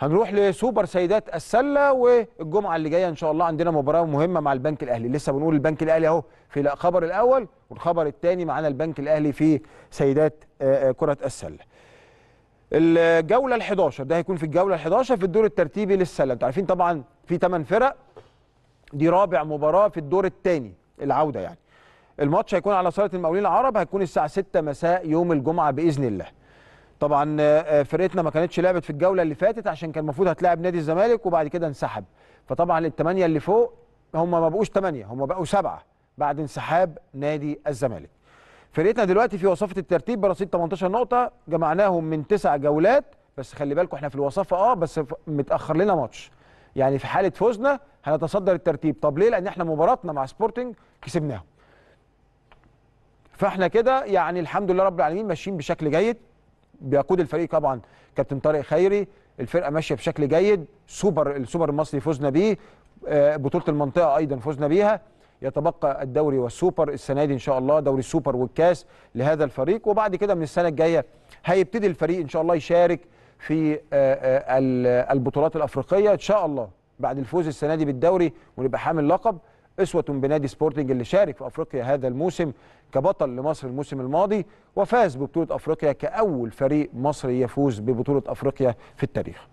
هنروح لسوبر سيدات السله والجمعه اللي جايه ان شاء الله عندنا مباراه مهمه مع البنك الاهلي لسه بنقول البنك الاهلي اهو في الخبر الاول والخبر الثاني معانا البنك الاهلي في سيدات آه، آه، كره السله الجوله ال11 ده هيكون في الجوله ال11 في الدور الترتيبي للسله انتوا عارفين طبعا في 8 فرق دي رابع مباراه في الدور الثاني العوده يعني الماتش هيكون على صاله المقاولين العرب هيكون الساعه 6 مساء يوم الجمعه باذن الله طبعا آه، فرقتنا ما كانتش لعبت في الجوله اللي فاتت عشان كان المفروض هتلاعب نادي الزمالك وبعد كده انسحب فطبعا الثمانيه اللي فوق هم ما بقوش ثمانيه هم بقوا سبعه بعد انسحاب نادي الزمالك فرقتنا دلوقتي في وصفه الترتيب برصيد 18 نقطه جمعناهم من تسع جولات بس خلي بالكم احنا في الوصفه اه بس متاخر لنا ماتش يعني في حاله فوزنا هنتصدر الترتيب طب ليه لان احنا مباراتنا مع سبورتنج كسبناهم فاحنا كده يعني الحمد لله رب العالمين ماشيين بشكل جيد بيقود الفريق طبعا كابتن طارق خيري الفرقه ماشيه بشكل جيد سوبر السوبر المصري فزنا بيه آه، بطوله المنطقه ايضا فزنا بيها يتبقى الدوري والسوبر السنه دي ان شاء الله دوري السوبر والكاس لهذا الفريق وبعد كده من السنه الجايه هيبتدي الفريق ان شاء الله يشارك في آه، آه، البطولات الافريقيه ان شاء الله بعد الفوز السنه دي بالدوري ونبقى حامل لقب اسوة بنادي سبورتنج اللي شارك في افريقيا هذا الموسم كبطل لمصر الموسم الماضي وفاز ببطولة افريقيا كأول فريق مصري يفوز ببطولة افريقيا في التاريخ